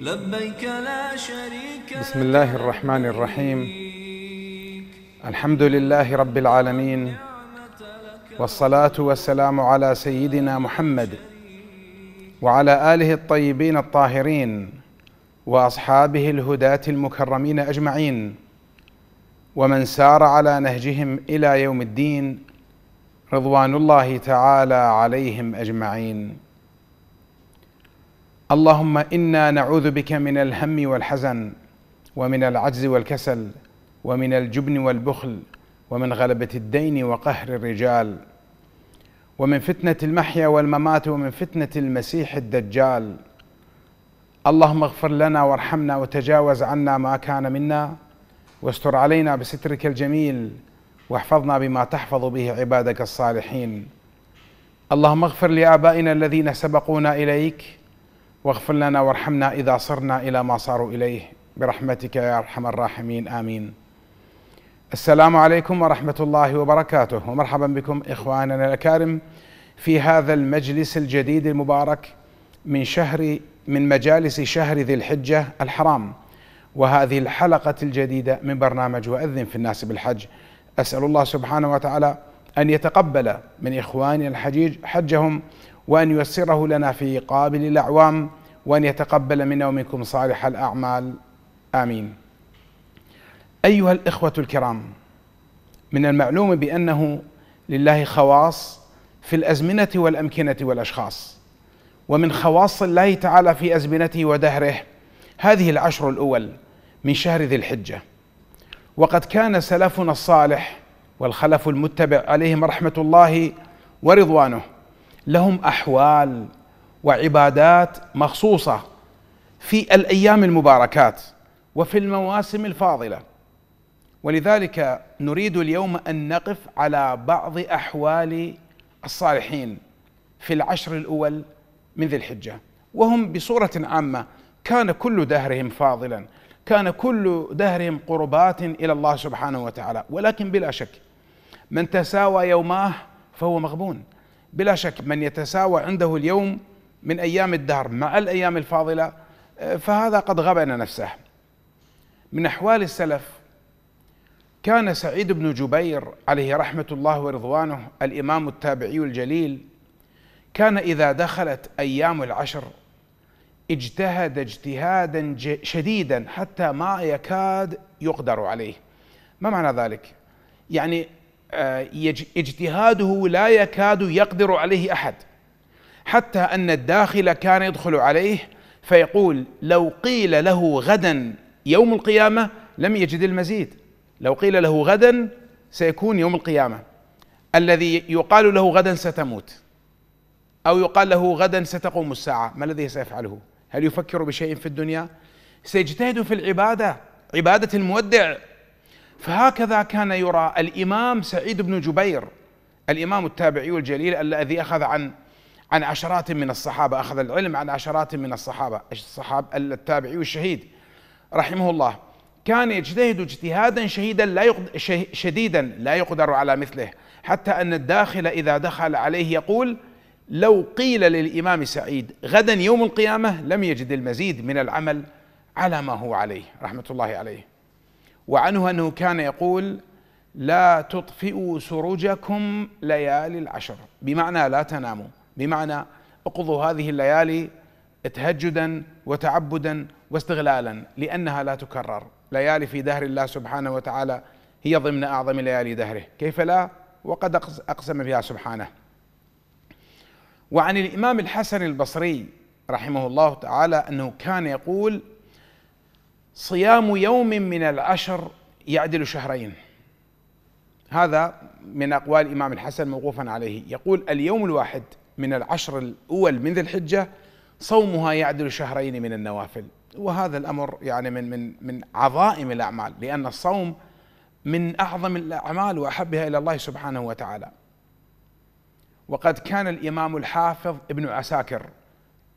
لبيك لا شريك بسم الله الرحمن الرحيم الحمد لله رب العالمين والصلاة والسلام على سيدنا محمد وعلى آله الطيبين الطاهرين وأصحابه الهداة المكرمين أجمعين ومن سار على نهجهم إلى يوم الدين رضوان الله تعالى عليهم أجمعين اللهم انا نعوذ بك من الهم والحزن ومن العجز والكسل ومن الجبن والبخل ومن غلبه الدين وقهر الرجال ومن فتنه المحيا والممات ومن فتنه المسيح الدجال اللهم اغفر لنا وارحمنا وتجاوز عنا ما كان منا واستر علينا بسترك الجميل واحفظنا بما تحفظ به عبادك الصالحين اللهم اغفر لابائنا الذين سبقونا اليك واغفر لنا وارحمنا إذا صرنا إلى ما صاروا إليه برحمتك يا أرحم الراحمين آمين السلام عليكم ورحمة الله وبركاته ومرحبا بكم إخواننا الأكارم في هذا المجلس الجديد المبارك من شهر من مجالس شهر ذي الحجة الحرام وهذه الحلقة الجديدة من برنامج وأذن في الناس بالحج أسأل الله سبحانه وتعالى أن يتقبل من إخواني الحجيج حجهم وأن ييسره لنا في قابل الأعوام وأن يتقبل منا ومنكم صالح الأعمال آمين أيها الإخوة الكرام من المعلوم بأنه لله خواص في الأزمنة والأمكنة والأشخاص ومن خواص الله تعالى في أزمنته ودهره هذه العشر الأول من شهر ذي الحجة وقد كان سلفنا الصالح والخلف المتبع عليهم رحمة الله ورضوانه لهم احوال وعبادات مخصوصه في الايام المباركات وفي المواسم الفاضله ولذلك نريد اليوم ان نقف على بعض احوال الصالحين في العشر الاول من ذي الحجه وهم بصوره عامه كان كل دهرهم فاضلا كان كل دهرهم قربات الى الله سبحانه وتعالى ولكن بلا شك من تساوى يوماه فهو مغبون بلا شك من يتساوى عنده اليوم من ايام الدهر مع الايام الفاضله آه، فهذا قد غبن نفسه من احوال السلف كان سعيد بن جبير عليه رحمه الله ورضوانه الامام التابعي الجليل كان اذا دخلت ايام العشر اجتهد اجتهادا شديدا حتى ما يكاد يقدر عليه ما معنى ذلك يعني آه، اجتهاده لا يكاد يقدر عليه احد حتى ان الداخل كان يدخل عليه فيقول لو قيل له غدا يوم القيامه لم يجد المزيد لو قيل له غدا سيكون يوم القيامه الذي يقال له غدا ستموت او يقال له غدا ستقوم الساعه ما الذي سيفعله هل يفكر بشيء في الدنيا سيجتهد في العباده عباده المودع فهكذا كان يرى الامام سعيد بن جبير الامام التابعي الجليل الذي اخذ عن عن عشرات من الصحابه اخذ العلم عن عشرات من الصحابه الصحاب التابعي الشهيد رحمه الله كان يجتهد اجتهادا شهيدا لا يقد شديدا لا يقدر على مثله حتى ان الداخل اذا دخل عليه يقول لو قيل للامام سعيد غدا يوم القيامه لم يجد المزيد من العمل على ما هو عليه رحمه الله عليه وعنه أنه كان يقول لا تطفئوا سرجكم ليالي العشر بمعنى لا تناموا بمعنى اقضوا هذه الليالي تهجدا وتعبدا واستغلالا لأنها لا تكرر ليالي في دهر الله سبحانه وتعالى هي ضمن أعظم ليالي دهره كيف لا وقد أقسم بها سبحانه وعن الإمام الحسن البصري رحمه الله تعالى أنه كان يقول صيام يوم من العشر يعدل شهرين هذا من أقوال الإمام الحسن موقوفا عليه يقول اليوم الواحد من العشر الأول من ذي الحجة صومها يعدل شهرين من النوافل وهذا الأمر يعني من من من عظائم الأعمال لأن الصوم من أعظم الأعمال وأحبها إلى الله سبحانه وتعالى وقد كان الإمام الحافظ ابن عساكر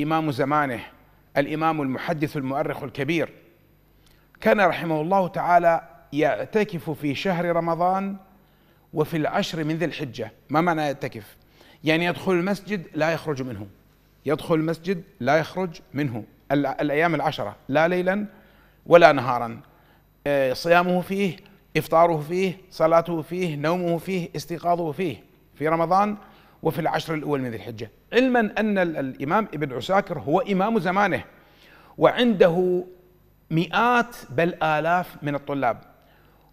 إمام زمانه الإمام المحدث المؤرخ الكبير كان رحمه الله تعالى يعتكف في شهر رمضان وفي العشر من ذي الحجة ما معنى يعتكف يعني يدخل المسجد لا يخرج منه يدخل المسجد لا يخرج منه الأيام العشرة لا ليلا ولا نهارا آه، صيامه فيه إفطاره فيه صلاته فيه نومه فيه استيقاظه فيه في رمضان وفي العشر الأول من ذي الحجة علما أن الإمام ابن عساكر هو إمام زمانه وعنده مئات بل آلاف من الطلاب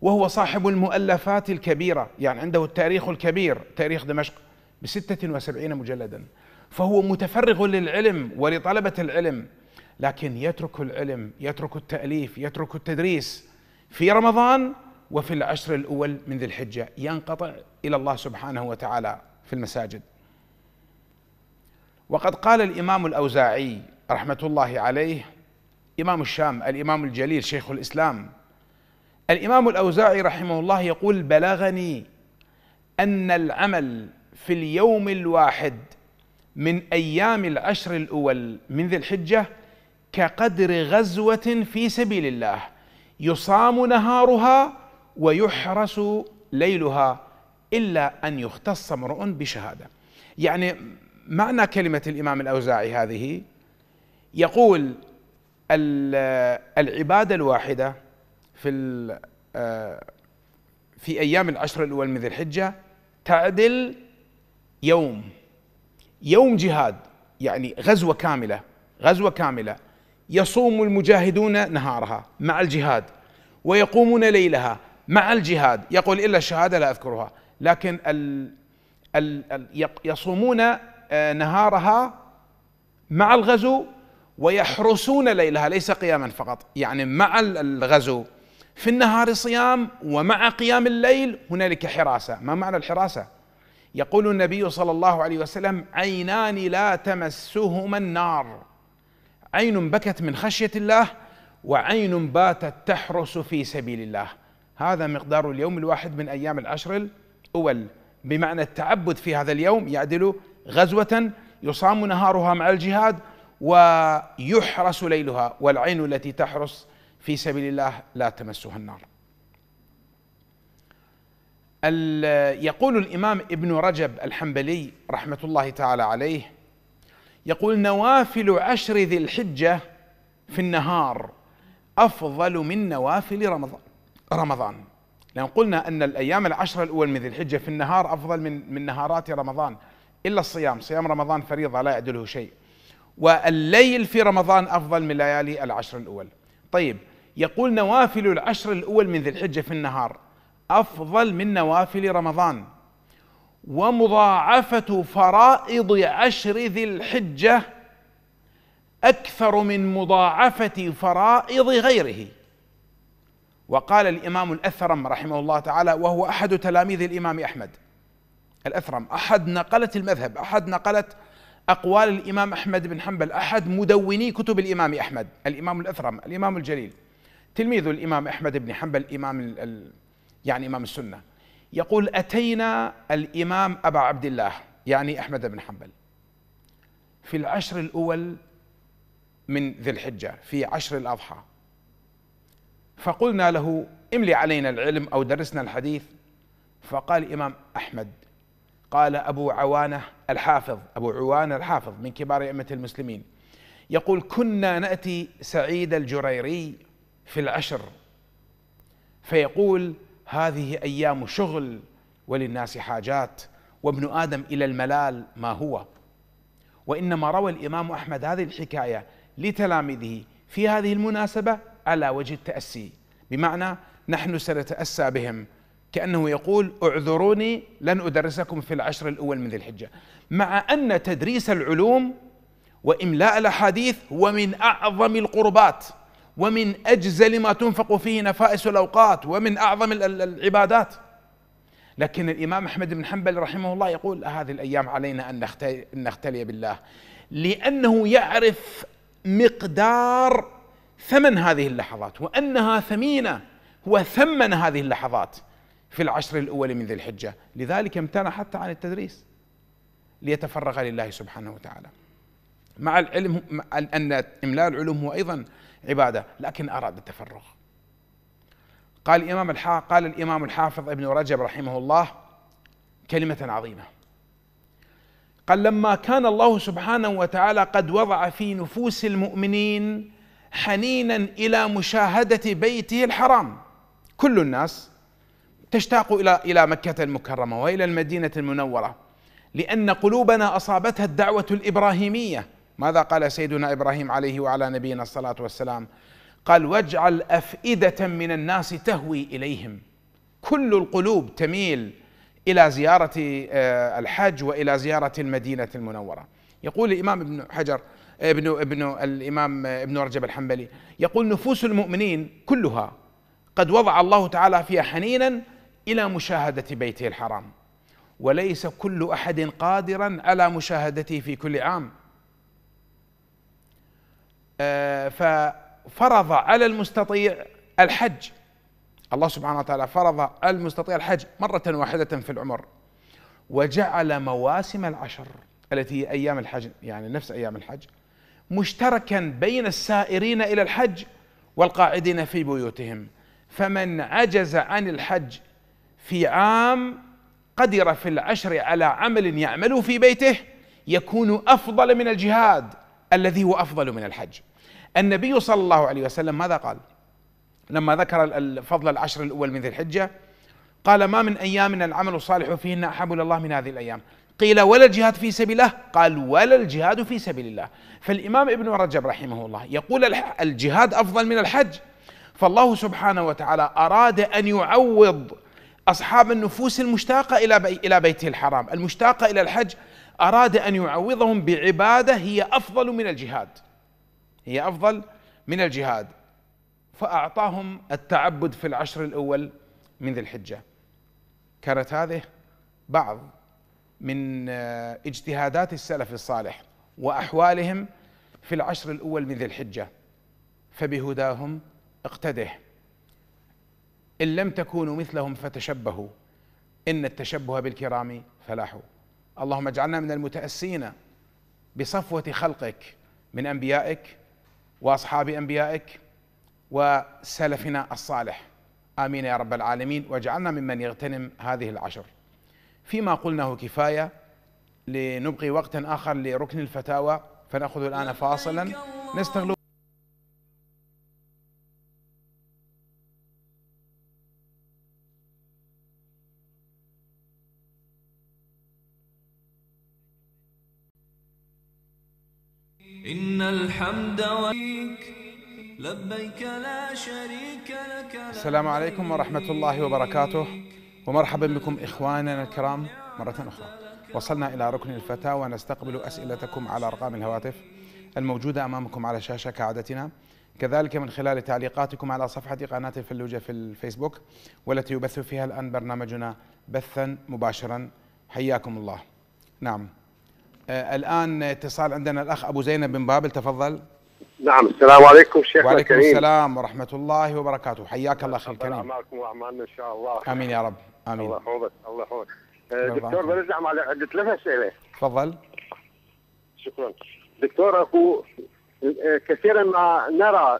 وهو صاحب المؤلفات الكبيرة يعني عنده التاريخ الكبير تاريخ دمشق بستة وسبعين مجلدا فهو متفرغ للعلم ولطلبة العلم لكن يترك العلم يترك التأليف يترك التدريس في رمضان وفي العشر الأول من ذي الحجة ينقطع إلى الله سبحانه وتعالى في المساجد وقد قال الإمام الأوزاعي رحمة الله عليه إمام الشام الإمام الجليل شيخ الإسلام الإمام الأوزاعي رحمه الله يقول بلغني أن العمل في اليوم الواحد من أيام العشر الأول من ذي الحجة كقدر غزوة في سبيل الله يصام نهارها ويحرس ليلها إلا أن يختص امرؤ بشهادة يعني معنى كلمة الإمام الأوزاعي هذه يقول العبادة الواحدة في آه، في أيام العشر الأول من ذي الحجة تعدل يوم يوم جهاد يعني غزوة كاملة غزوة كاملة يصوم المجاهدون نهارها مع الجهاد ويقومون ليلها مع الجهاد يقول إلا الشهادة لا أذكرها لكن ال ال ال يصومون آه، نهارها مع الغزو ويحرسون ليلها ليس قياما فقط يعني مع الغزو في النهار صيام ومع قيام الليل هنالك حراسه ما معنى الحراسه يقول النبي صلى الله عليه وسلم عينان لا تمسهما النار عين بكت من خشيه الله وعين باتت تحرس في سبيل الله هذا مقدار اليوم الواحد من ايام العشر الاول بمعنى التعبد في هذا اليوم يعدل غزوه يصام نهارها مع الجهاد ويحرس ليلها والعين التي تحرس في سبيل الله لا تمسها النار يقول الامام ابن رجب الحنبلي رحمه الله تعالى عليه يقول نوافل عشر ذي الحجه في النهار افضل من نوافل رمضان رمضان لان قلنا ان الايام العشر الاول من ذي الحجه في النهار افضل من من نهارات رمضان الا الصيام، صيام رمضان فريضه لا يعدله شيء. والليل في رمضان أفضل من ليالي العشر الأول طيب يقول نوافل العشر الأول من ذي الحجة في النهار أفضل من نوافل رمضان ومضاعفة فرائض عشر ذي الحجة أكثر من مضاعفة فرائض غيره وقال الإمام الأثرم رحمه الله تعالى وهو أحد تلاميذ الإمام أحمد الأثرم أحد نقلة المذهب أحد نقلة أقوال الإمام أحمد بن حنبل أحد مدوني كتب الإمام أحمد الإمام الأثرم الإمام الجليل تلميذ الإمام أحمد بن حنبل إمام يعني إمام السنة يقول أتينا الإمام أبا عبد الله يعني أحمد بن حنبل في العشر الأول من ذي الحجة في عشر الأضحى فقلنا له املي علينا العلم أو درسنا الحديث فقال الإمام أحمد قال أبو عوانة الحافظ أبو عوانة الحافظ من كبار أئمة المسلمين يقول كنا نأتي سعيد الجريري في العشر فيقول هذه أيام شغل وللناس حاجات وابن آدم إلى الملال ما هو وإنما روى الإمام أحمد هذه الحكاية لتلاميذه في هذه المناسبة على وجه التأسي بمعنى نحن سنتأسى بهم كأنه يقول اعذروني لن أدرسكم في العشر الأول من ذي الحجة مع أن تدريس العلوم وإملاء الأحاديث هو من أعظم القربات ومن أجزل ما تنفق فيه نفائس الأوقات ومن أعظم العبادات لكن الإمام أحمد بن حنبل رحمه الله يقول هذه الأيام علينا أن نختلي بالله لأنه يعرف مقدار ثمن هذه اللحظات وأنها ثمينة هو ثمن هذه اللحظات في العشر الأول من ذي الحجة لذلك امتنع حتى عن التدريس ليتفرغ لله سبحانه وتعالى مع العلم أن إملاء العلوم هو أيضا عبادة لكن أراد التفرغ قال الإمام قال الإمام الحافظ ابن رجب رحمه الله كلمة عظيمة قال لما كان الله سبحانه وتعالى قد وضع في نفوس المؤمنين حنينا إلى مشاهدة بيته الحرام كل الناس تشتاق الى الى مكه المكرمه والى المدينه المنوره لان قلوبنا اصابتها الدعوه الابراهيميه ماذا قال سيدنا ابراهيم عليه وعلى نبينا الصلاه والسلام قال واجعل افئده من الناس تهوي اليهم كل القلوب تميل الى زياره آه، الحج والى زياره المدينه المنوره يقول الامام ابن حجر ابن ابن الامام ابن رجب الحنبلي يقول نفوس المؤمنين كلها قد وضع الله تعالى فيها حنينا الى مشاهده بيته الحرام وليس كل احد قادرا على مشاهدته في كل عام آه، ففرض على المستطيع الحج الله سبحانه وتعالى فرض على المستطيع الحج مرة واحدة في العمر وجعل مواسم العشر التي هي أيام الحج يعني نفس أيام الحج مشتركا بين السائرين إلى الحج والقاعدين في بيوتهم فمن عجز عن الحج في عام قدر في العشر على عمل يعمله في بيته يكون افضل من الجهاد الذي هو افضل من الحج. النبي صلى الله عليه وسلم ماذا قال؟ لما ذكر الفضل العشر الاول من ذي الحجه قال ما من ايام العمل الصالح فيهن احب الى الله من هذه الايام. قيل ولا الجهاد في سبيل الله؟ قال ولا الجهاد في سبيل الله. فالامام ابن رجب رحمه الله يقول الجهاد افضل من الحج. فالله سبحانه وتعالى اراد ان يعوض أصحاب النفوس المشتاقة إلى إلى بيته الحرام المشتاقة إلى الحج أراد أن يعوضهم بعبادة هي أفضل من الجهاد هي أفضل من الجهاد فأعطاهم التعبد في العشر الأول من ذي الحجة كانت هذه بعض من آه، اجتهادات السلف الصالح وأحوالهم في العشر الأول من ذي الحجة فبهداهم اقتده إن لم تكونوا مثلهم فتشبهوا إن التشبه بالكرام فلاح اللهم اجعلنا من المتأسين بصفوة خلقك من أنبيائك وأصحاب أنبيائك وسلفنا الصالح آمين يا رب العالمين واجعلنا ممن يغتنم هذه العشر فيما قلناه كفاية لنبقي وقتا آخر لركن الفتاوى فنأخذ الآن فاصلا نستغل لبيك لا شريك لك السلام عليكم ورحمة الله وبركاته ومرحبا بكم إخواننا الكرام مرة أخرى وصلنا إلى ركن الفتاوى نستقبل أسئلتكم على أرقام الهواتف الموجودة أمامكم على شاشة كعادتنا كذلك من خلال تعليقاتكم على صفحة قناة الفلوجة في الفيسبوك والتي يبث فيها الآن برنامجنا بثا مباشرا حياكم الله نعم آه، الآن اتصال عندنا الأخ أبو زينب بن بابل تفضل نعم السلام عليكم شيخنا الكريم وعليكم السلام ورحمة الله وبركاته حياك الله أخي الكريم أعمالكم وأعمالنا إن شاء الله آمين يا رب آمين الله يحفظك الله يحفظك آه، دكتور بنزعم على عدة ثلاث أسئلة تفضل شكرا دكتور أخو آه، كثيرا ما نرى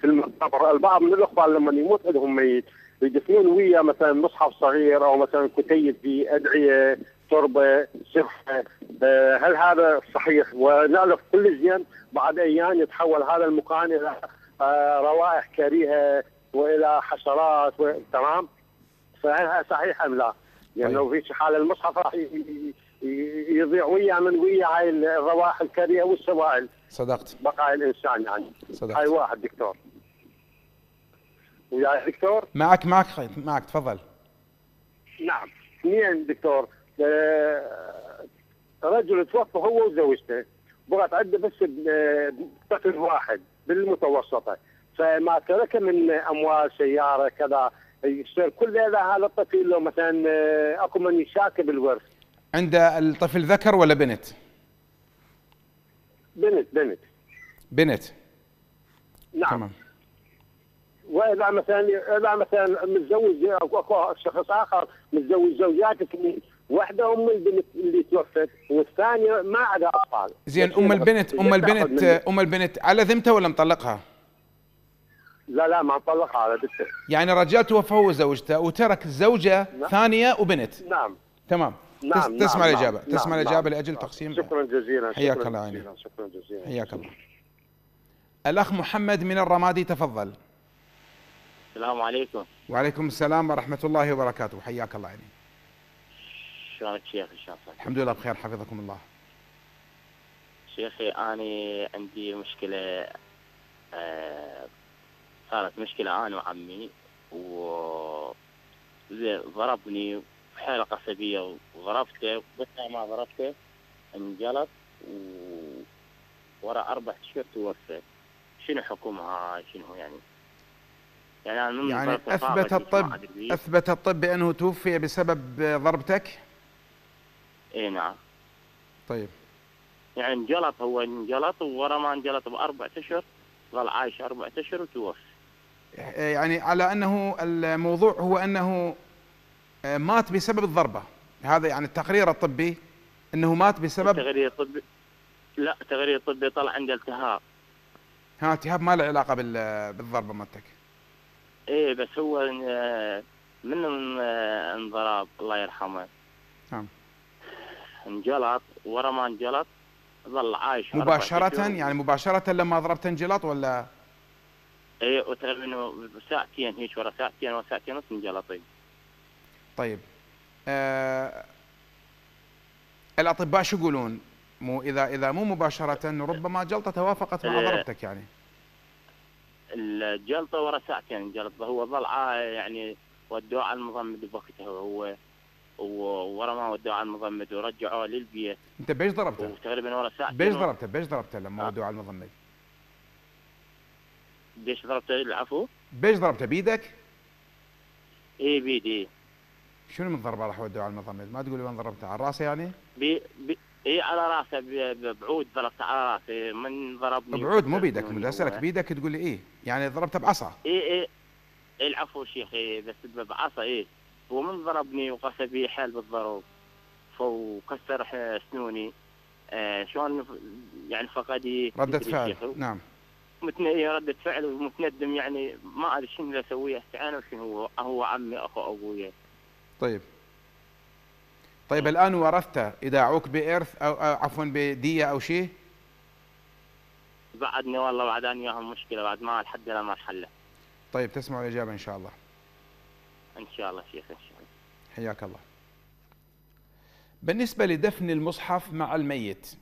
في المقابر البعض من الأخوة لما يموت عندهم ميت يدفنون ويا مثلا مصحف صغير أو مثلا كتيب بأدعية تربة سفحة آه، هل هذا صحيح ونعرف كل زين بعد ايام يتحول هذا المكان الى آه، روائح كريهه والى حشرات تمام فهل صحيح ام لا؟ يعني لو في حال المصحف راح يضيع ويا من ويا هاي الروائح الكريهه والسوائل صدقت بقاء الانسان يعني صدقت هاي واحد دكتور وياي دكتور معك معك معك تفضل نعم اثنين دكتور آه رجل توفى هو وزوجته بغت عده بس بطفل واحد بالمتوسطه فما ترك من اموال سياره كذا يصير كل هذا هذا الطفل لو مثلا آه، اكو من يشاكي بالورث عند الطفل ذكر ولا بنت؟ بنت بنت بنت نعم تمام واذا مثلا اذا مثلا متزوج اكو شخص اخر متزوج زوجات واحدة أم البنت اللي توفت والثانية ما عدا أطفال زين أم البنت أم البنت أم البنت على ذمتها ولا مطلقها؟ لا لا ما مطلقها على ذمته يعني الرجال توفى هو وزوجته وترك زوجة نعم. ثانية وبنت نعم تمام نعم،, نعم تسمع نعم الإجابة نعم تسمع نعم الإجابة نعم لأجل نعم تقسيم شكرا جزيلا حياك الله شكرا جزيلا حياك الله الأخ محمد من الرمادي تفضل السلام عليكم وعليكم السلام ورحمة الله وبركاته حياك الله عليك. شلونك شيخ ان شاء الله الحمد لله بخير حفظكم الله شيخي اني عندي مشكله آه صارت مشكله انا وعمي و ضربني بحاله قصبيه وضربته بس ما ضربته انجلط ورا اربع اشهر توفى شنو حكمها شنو يعني يعني, يعني اثبت الطب اثبت الطب بانه توفي بسبب ضربتك؟ اي نعم طيب يعني انجلط هو انجلط وورا ما انجلط باربع اشهر ظل عايش اربع اشهر وتوفى إيه، يعني على انه الموضوع هو انه آه، مات بسبب الضربه هذا يعني التقرير الطبي انه مات بسبب التقرير الطبي لا التقرير الطبي طلع عنده التهاب ها التهاب ما له علاقه بالضربه مالتك ايه بس هو آه، من آه، انضراب الله يرحمه انجلط ورا ما انجلط ظل عايش مباشرة يعني مباشرة لما ضربت انجلط ولا؟ اي تقريبا ساعتين هيك ورا ساعتين ورا ساعتين ونص انجلطين طيب آه الاطباء شو يقولون؟ مو اذا اذا مو مباشرة ربما جلطة توافقت مع إيه. ضربتك يعني الجلطة ورا ساعتين انجلط هو ظل يعني ودوه على المضمد بوقتها هو ورا ما ودوه على المضمد ورجعوه للبيئه انت بيش ضربته؟ وتقريبا ورا ساعة بيش ضربته؟ بيش ضربته لما آه. ودوه على المضمد؟ بيش ضربته العفو؟ بيش ضربته بيدك؟ اي بيدي شنو من ضربه راح ودوه على المضمد؟ ما تقول وين ضربته على راسه يعني؟ بي بي اي على راسه بعود ضربته على راسه من ضربني بعود مو بيدك من اسالك بيدك تقول لي ايه يعني ضربته بعصا اي اي العفو شيخي إيه، بس بعصا ايه ومن ضربني وقس بي حال بالضرب وكسر سنوني آه، شلون يعني فقدي ردة فعل نعم متن... إيه، ردة فعل ومتندم يعني ما ادري شنو اللي اسويه استعانه وشنو هو هو عمي اخو ابويا طيب طيب الان ورثته اذا عوك بارث او, عفوا بديه او شيء؟ بعدني والله بعدني وياهم مشكله بعد ما لحد ما حله طيب تسمعوا الاجابه ان شاء الله ان شاء الله شيخ ان شاء الله حياك الله بالنسبه لدفن المصحف مع الميت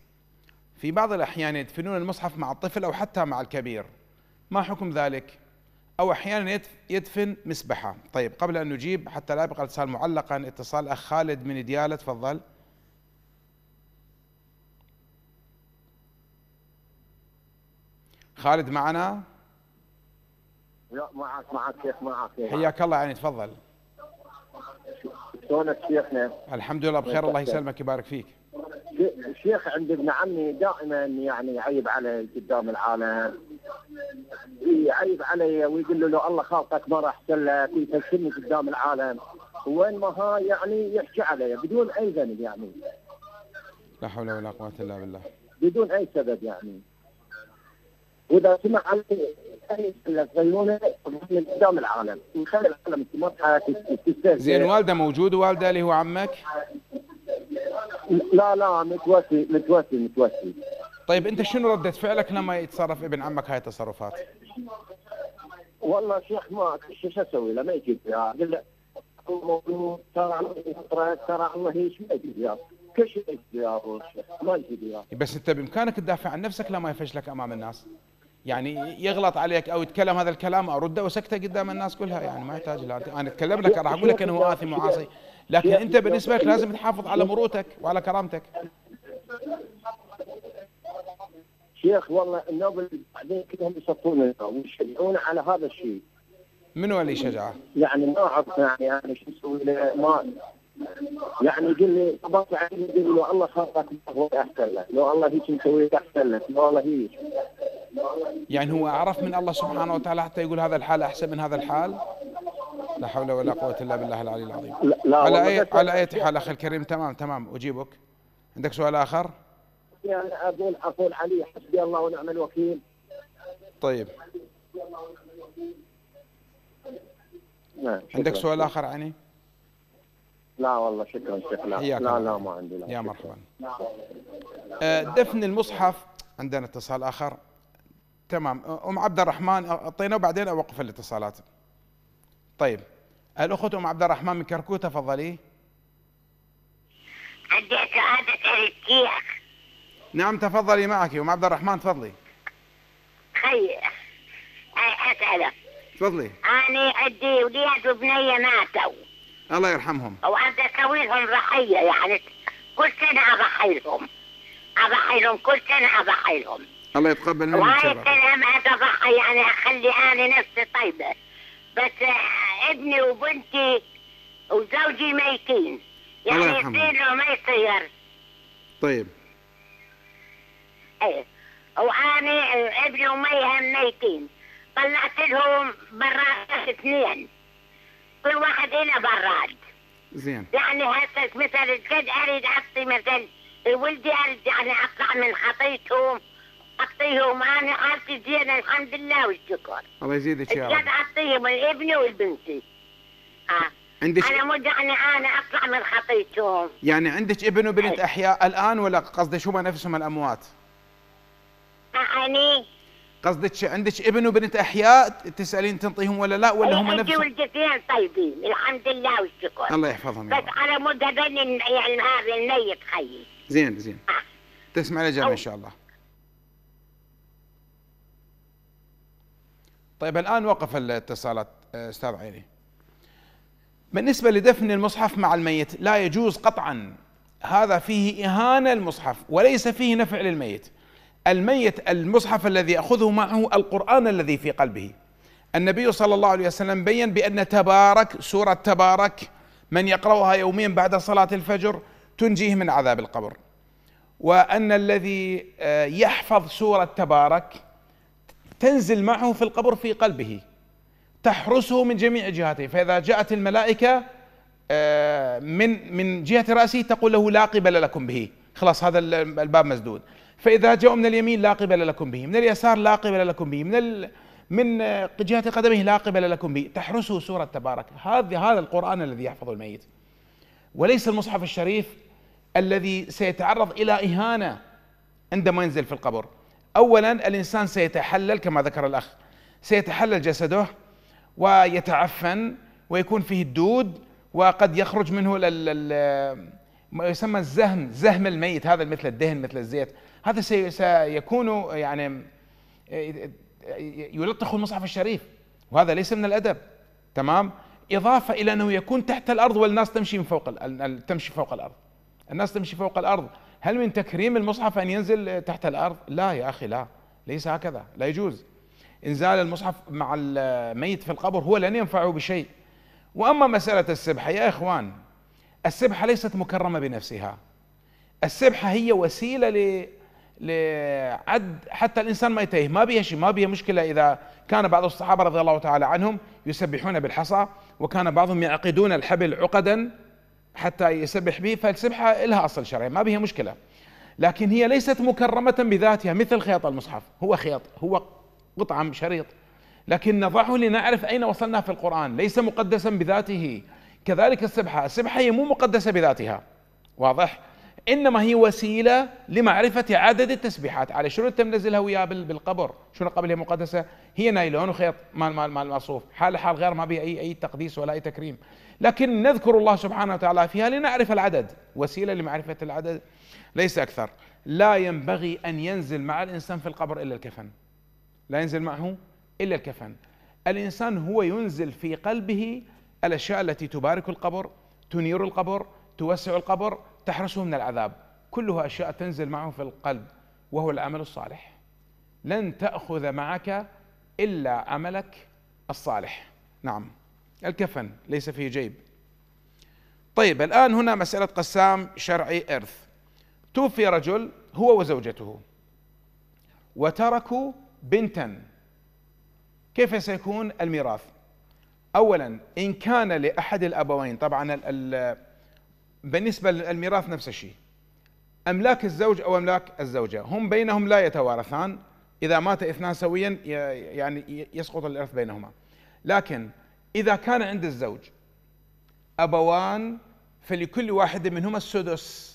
في بعض الاحيان يدفنون المصحف مع الطفل او حتى مع الكبير ما حكم ذلك او احيانا يدفن مسبحه طيب قبل ان نجيب حتى لا يبقى الاتصال معلقا اتصال اخ خالد من دياله تفضل خالد معنا لا معك معك شيخ معك حياك الله يعني تفضل شلونك شيخنا؟ الحمد لله بخير الله يسلمك يبارك فيك شيخ عند ابن عمي دائما يعني يعيب علي قدام العالم يعيب علي ويقول له لو الله خالقك ما راح سلك ويفشلني قدام العالم وين ما ها يعني يحكي علي بدون اي ذنب يعني لا حول ولا قوة الا بالله بدون اي سبب يعني واذا سمع علي العالم زين والده موجود والده اللي هو عمك؟ لا لا متوفي متوفي متوفي طيب انت شنو رده فعلك لما يتصرف ابن عمك هاي التصرفات؟ والله شيخ ما شو اسوي له ما يجيب اقول له الموضوع ترى ترى الله ايش ما يجيب كل شيء يجيب ما يجيب بس انت بامكانك تدافع عن نفسك لما يفشلك امام الناس؟ يعني يغلط عليك او يتكلم هذا الكلام ارده وسكته قدام الناس كلها يعني ما يحتاج لا انا اتكلم لك راح اقول لك انه اثم وعاصي لكن انت بالنسبه لك لازم تحافظ على مروتك وعلى كرامتك شيخ والله النوبل بعدين كلهم يصفون ويشجعون على هذا الشيء منو اللي شجعه؟ يعني ما اعرف يعني يعني شو اسوي ما يعني يقول لي طبعا عليه يقول له الله خلقك مقبول احسن لك، لو الله هيك مسويك احسن لك، لو الله هيك يعني هو اعرف من الله سبحانه وتعالى حتى يقول هذا الحال احسن من هذا الحال؟ لا حول ولا قوة الا بالله العلي العظيم. لا, لا على اي على اي حال اخي الكريم تمام تمام اجيبك. عندك سؤال اخر؟ يعني اقول اقول علي حسبي الله ونعم الوكيل. طيب. نعم، عندك سؤال اخر عني؟ لا والله شكرا شيخ لا لا, لا ما عندي لا يا مرحبا آه، دفن المصحف عندنا اتصال اخر تمام ام عبد الرحمن اعطينا وبعدين اوقف الاتصالات طيب الاخت ام عبد الرحمن من كركوت تفضلي عندي سعادة الشيخ نعم تفضلي معك ام عبد الرحمن تفضلي خي اساله تفضلي انا عندي وليد وبنيه ماتوا الله يرحمهم لهم ضحية يعني كل سنة اضحي لهم اضحي لهم كل سنة اضحي لهم الله يتقبل منك وهاي كلام هذا ضحى يعني أخلي أنا نفسي طيبة بس آه، ابني وبنتي وزوجي ميتين يعني يصير له ما يصير طيب ايه وأنا آه، ابني ومي هم ميتين طلعت لهم برا اثنين كل واحد هنا براد زين يعني هسه مثل قد اريد اعطي مثل ولدي اريد يعني اطلع من خطيتهم اعطيهم انا حالتي زينه الحمد لله والشكر الله يزيدك يا رب اعطيهم الابن والبنتي اه عندك انا مو يعني انا اطلع من خطيتهم يعني عندك ابن وبنت احياء الان ولا قصدك هم نفسهم الاموات؟ يعني قصدك عندك ابن وبنت احياء تسالين تنطيهم ولا لا ولا هم نفسهم؟ عندي ولدتين طيبين الحمد لله والشكر الله يحفظهم بس على مود هذين يعني هذا الميت خيي زين زين آه. تسمع الاجابه ان شاء الله طيب الان وقف الاتصالات آه، استاذ عيني بالنسبه لدفن المصحف مع الميت لا يجوز قطعا هذا فيه اهانه المصحف وليس فيه نفع للميت الميت المصحف الذي ياخذه معه القران الذي في قلبه النبي صلى الله عليه وسلم بين بان تبارك سوره تبارك من يقراها يوميا بعد صلاه الفجر تنجيه من عذاب القبر وان الذي آه، يحفظ سوره تبارك تنزل معه في القبر في قلبه تحرسه من جميع جهاته فاذا جاءت الملائكه آه، من من جهه راسه تقول له لا قبل لكم به خلاص هذا الباب مسدود فإذا جاءوا من اليمين لا قبل لكم به من اليسار لا قبل لكم به من ال... من جهة قدمه لا قبل لكم به تحرسه سورة تبارك هذا هذا القرآن الذي يحفظ الميت وليس المصحف الشريف الذي سيتعرض إلى إهانة عندما ينزل في القبر أولا الإنسان سيتحلل كما ذكر الأخ سيتحلل جسده ويتعفن ويكون فيه الدود وقد يخرج منه ما يسمى الزهم زهم الميت هذا مثل الدهن مثل الزيت هذا سيكون يعني يلطخ المصحف الشريف وهذا ليس من الادب تمام اضافه الى انه يكون تحت الارض والناس تمشي من فوق تمشي فوق الارض الناس تمشي فوق الارض هل من تكريم المصحف ان ينزل تحت الارض لا يا اخي لا ليس هكذا لا يجوز انزال المصحف مع الميت في القبر هو لن ينفعه بشيء واما مساله السبحه يا اخوان السبحه ليست مكرمه بنفسها السبحه هي وسيله لعد حتى الانسان ما يتيه ما بيها شيء ما بيها مشكله اذا كان بعض الصحابه رضي الله تعالى عنهم يسبحون بالحصى وكان بعضهم يعقدون الحبل عقدا حتى يسبح به فالسبحه لها اصل شرعي ما بها مشكله لكن هي ليست مكرمه بذاتها مثل خياط المصحف هو خياط هو قطعه شريط لكن نضعه لنعرف اين وصلنا في القران ليس مقدسا بذاته كذلك السبحه السبحه هي مو مقدسه بذاتها واضح انما هي وسيله لمعرفه عدد التسبيحات على شنو تم نزلها وياه بالقبر شنو قبلها مقدسه هي نايلون وخيط مال مال مال مصوف حال حال غير ما بها اي اي تقديس ولا اي تكريم لكن نذكر الله سبحانه وتعالى فيها لنعرف العدد وسيله لمعرفه العدد ليس اكثر لا ينبغي ان ينزل مع الانسان في القبر الا الكفن لا ينزل معه الا الكفن الانسان هو ينزل في قلبه الاشياء التي تبارك القبر تنير القبر توسع القبر تحرسه من العذاب كلها أشياء تنزل معه في القلب وهو العمل الصالح لن تأخذ معك إلا عملك الصالح نعم الكفن ليس فيه جيب طيب الآن هنا مسألة قسام شرعي إرث توفي رجل هو وزوجته وتركوا بنتا كيف سيكون الميراث أولا إن كان لأحد الأبوين طبعا بالنسبة للميراث نفس الشيء أملاك الزوج أو أملاك الزوجة هم بينهم لا يتوارثان إذا مات اثنان سويا يعني يسقط الإرث بينهما لكن إذا كان عند الزوج أبوان فلكل واحد منهما السدس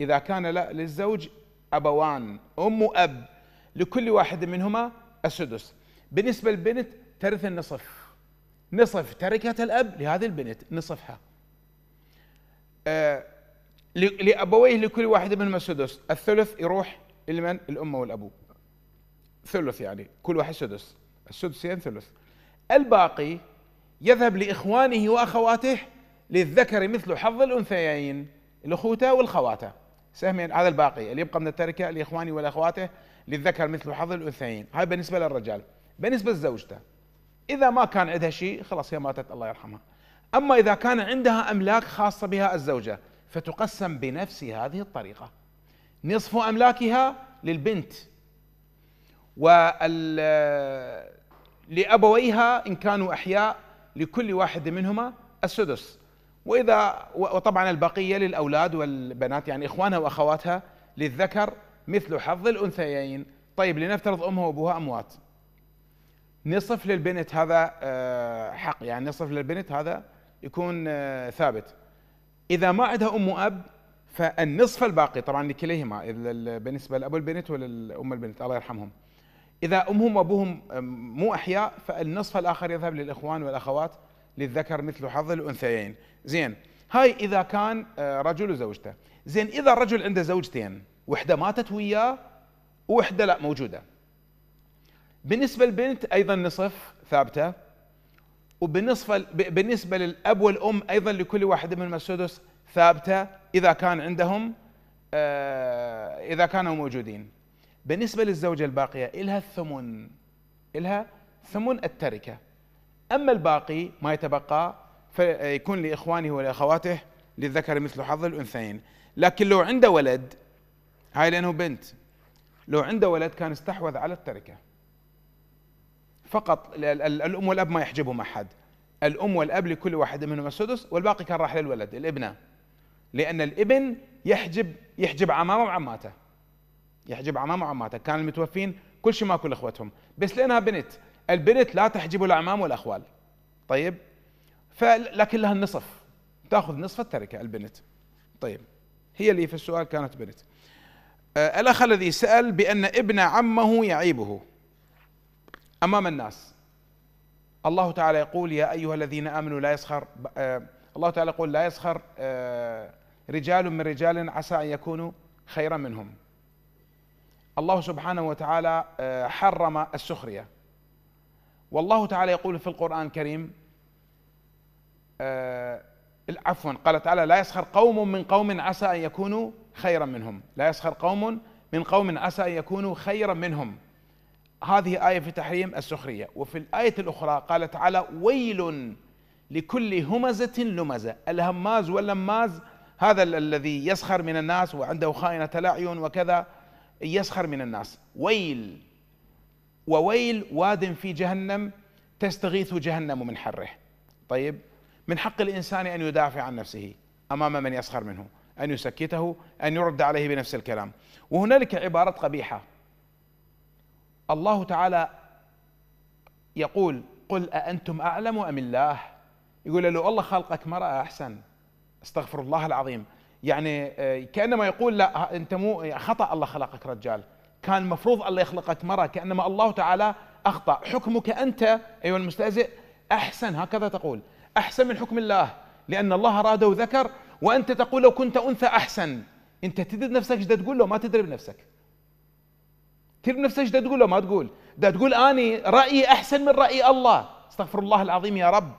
إذا كان للزوج أبوان أم وأب لكل واحد منهما السدس بالنسبة للبنت ترث النصف نصف تركة الأب لهذه البنت نصفها آه، لابويه لكل واحد منهم سدس الثلث يروح لمن الام والابو ثلث يعني كل واحد سدس السدسين ثلث الباقي يذهب لاخوانه واخواته للذكر مثل حظ الانثيين الاخوته والخواته سهمين هذا الباقي اللي يبقى من التركه لاخوانه والاخواته للذكر مثل حظ الانثيين هاي بالنسبه للرجال بالنسبه لزوجته اذا ما كان عندها شيء خلاص هي ماتت الله يرحمها أما إذا كان عندها أملاك خاصة بها الزوجة فتقسم بنفس هذه الطريقة نصف أملاكها للبنت وال لأبويها إن كانوا أحياء لكل واحد منهما السدس وإذا وطبعا البقية للأولاد والبنات يعني إخوانها وأخواتها للذكر مثل حظ الأنثيين طيب لنفترض أمها وأبوها أموات نصف للبنت هذا آه، حق يعني نصف للبنت هذا يكون آه، ثابت اذا ما عندها ام واب فالنصف الباقي طبعا لكليهما بالنسبه لابو البنت والام البنت الله يرحمهم اذا امهم وابوهم آه، مو احياء فالنصف الاخر يذهب للاخوان والاخوات للذكر مثل حظ الانثيين زين هاي اذا كان آه، رجل وزوجته زين اذا الرجل عنده زوجتين وحده ماتت وياه وحده لا موجوده بالنسبه للبنت ايضا نصف ثابته وبالنسبة بالنسبة للأب والأم أيضا لكل واحد من السدس ثابتة إذا كان عندهم آه، إذا كانوا موجودين بالنسبة للزوجة الباقية إلها الثمن إلها ثمن التركة أما الباقي ما يتبقى فيكون لإخوانه ولأخواته للذكر مثل حظ الأنثيين لكن لو عنده ولد هاي لأنه بنت لو عنده ولد كان استحوذ على التركه فقط الام والاب ما يحجبهم احد الام والاب لكل واحد منهم السدس والباقي كان راح للولد الابنه لان الابن يحجب يحجب عمامه وعماته يحجب عمامه وعماته كان المتوفين كل شيء كل اخوتهم بس لانها بنت البنت لا تحجب الاعمام والاخوال طيب فلكن لها النصف تاخذ نصف التركه البنت طيب هي اللي في السؤال كانت بنت آه، الاخ الذي سال بان ابن عمه يعيبه امام الناس الله تعالى يقول يا ايها الذين امنوا لا يسخر آه، الله تعالى يقول لا يسخر آه، رجال من رجال عسى ان يكونوا خيرا منهم الله سبحانه وتعالى آه، حرم السخريه والله تعالى يقول في القران الكريم عفوا قال تعالى لا يسخر قوم من قوم عسى ان يكونوا خيرا منهم لا يسخر قوم من قوم عسى ان يكونوا خيرا منهم هذه آية في تحريم السخرية وفي الآية الأخرى قال تعالى ويل لكل همزة لمزة الهماز واللماز هذا الذي يسخر من الناس وعنده خائنة الأعين وكذا يسخر من الناس ويل وويل واد في جهنم تستغيث جهنم من حره طيب من حق الإنسان أن يدافع عن نفسه أمام من يسخر منه أن يسكته أن يرد عليه بنفس الكلام وهنالك عبارات قبيحة الله تعالى يقول قل أأنتم أعلم أم الله يقول له لو الله خلقك مرأة أحسن استغفر الله العظيم يعني آه، كأنما يقول لا أنت مو خطأ الله خلقك رجال كان مفروض الله يخلقك مرأة كأنما الله تعالى أخطأ حكمك أنت أيها المستهزئ أحسن هكذا تقول أحسن من حكم الله لأن الله أراده ذكر وأنت تقول لو كنت أنثى أحسن أنت تدري نفسك ايش تقول له ما تدري بنفسك كثير من نفسك دا تقول ما تقول ده تقول اني رايي احسن من راي الله استغفر الله العظيم يا رب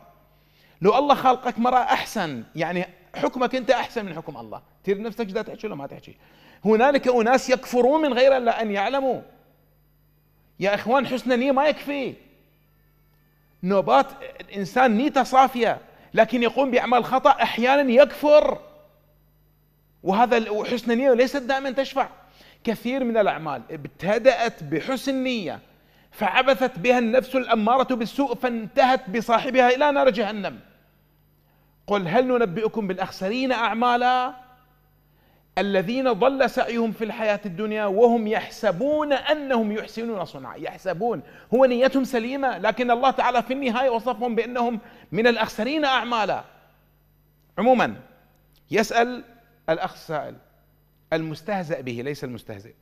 لو الله خلقك مرأة أحسن يعني حكمك أنت أحسن من حكم الله تير نفسك ده تحكي ولا ما تحكي هنالك أناس يكفرون من غير إلا أن يعلموا يا إخوان حسن النيه ما يكفي نوبات الإنسان نيته صافية لكن يقوم بأعمال خطأ أحيانا يكفر وهذا حسن النيه ليست دائما تشفع كثير من الأعمال ابتدأت بحسن نية فعبثت بها النفس الأمارة بالسوء فانتهت بصاحبها إلى نار جهنم قل هل ننبئكم بالأخسرين أعمالا الذين ضل سعيهم في الحياة الدنيا وهم يحسبون أنهم يحسنون صنعا يحسبون هو نيتهم سليمة لكن الله تعالى في النهاية وصفهم بأنهم من الأخسرين أعمالا عموما يسأل الأخ السائل المستهزأ به ليس المستهزئ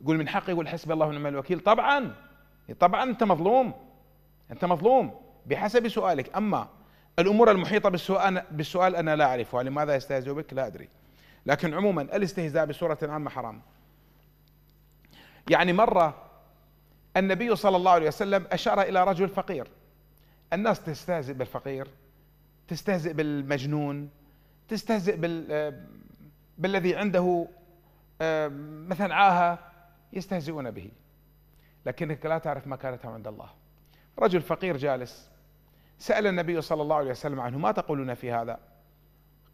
يقول من حقه يقول حسبي الله ونعم الوكيل طبعا طبعا انت مظلوم انت مظلوم بحسب سؤالك اما الامور المحيطه بالسؤال بالسؤال انا لا اعرفها لماذا يستهزئ بك لا ادري لكن عموما الاستهزاء بصوره عامه حرام يعني مره النبي صلى الله عليه وسلم اشار الى رجل فقير الناس تستهزئ بالفقير تستهزئ بالمجنون تستهزئ بال بالذي عنده مثلا عاهة يستهزئون به لكنك لا تعرف مكانته عند الله رجل فقير جالس سأل النبي صلى الله عليه وسلم عنه ما تقولون في هذا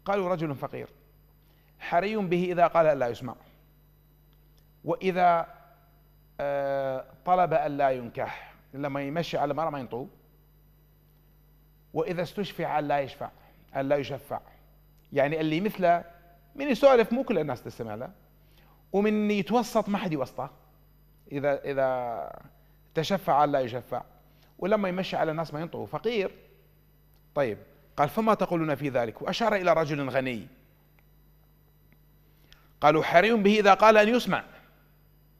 قالوا رجل فقير حري به إذا قال ألا يسمع وإذا آه، طلب ألا ينكح لما يمشي على المرأة ما ينطو وإذا استشفع ألا يشفع ألا يشفع يعني اللي مثله من يسولف مو كل الناس تستمع له ومن يتوسط ما حد يوسطه اذا اذا تشفع لا يشفع ولما يمشي على الناس ما ينطقوا فقير طيب قال فما تقولون في ذلك واشار الى رجل غني قالوا حري به اذا قال ان يسمع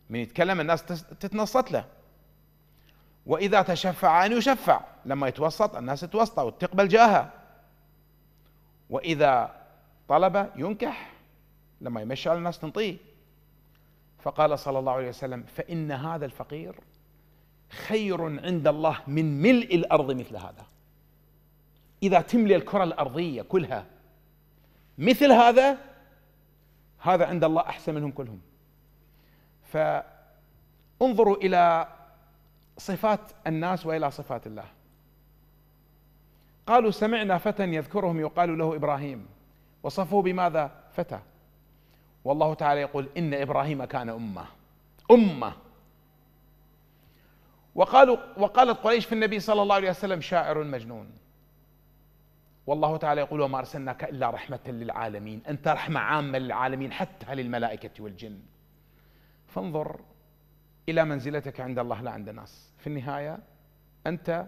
من يتكلم الناس تتنصت له واذا تشفع ان يشفع لما يتوسط الناس تتوسط وتقبل جاهه واذا طلبة ينكح لما يمشي على الناس تنطيه فقال صلى الله عليه وسلم فإن هذا الفقير خير عند الله من ملء الأرض مثل هذا إذا تملي الكرة الأرضية كلها مثل هذا هذا عند الله أحسن منهم كلهم فانظروا إلى صفات الناس وإلى صفات الله قالوا سمعنا فتى يذكرهم يقال له إبراهيم وصفوه بماذا فتى والله تعالى يقول إن إبراهيم كان أمة أمة وقالوا وقالت قريش في النبي صلى الله عليه وسلم شاعر مجنون والله تعالى يقول وما ارسلناك الا رحمه للعالمين، انت رحمه عامه للعالمين حتى للملائكه والجن. فانظر الى منزلتك عند الله لا عند الناس، في النهايه انت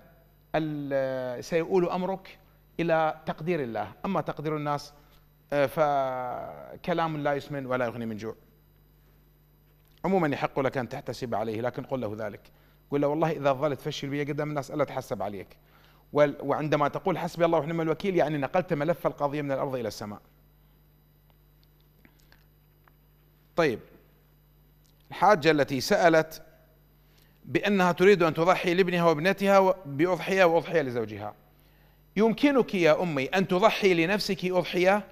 سيؤول امرك الى تقدير الله، اما تقدير الناس آه، فكلام لا يسمن ولا يغني من جوع عموما يحق لك ان تحتسب عليه لكن قل له ذلك قل له والله اذا ظلت تفشل بي قدام الناس الا اتحسب عليك وعندما تقول حسبي الله ونعم الوكيل يعني نقلت ملف القضيه من الارض الى السماء طيب الحاجه التي سالت بانها تريد ان تضحي لابنها وابنتها باضحيه واضحيه لزوجها يمكنك يا امي ان تضحي لنفسك اضحيه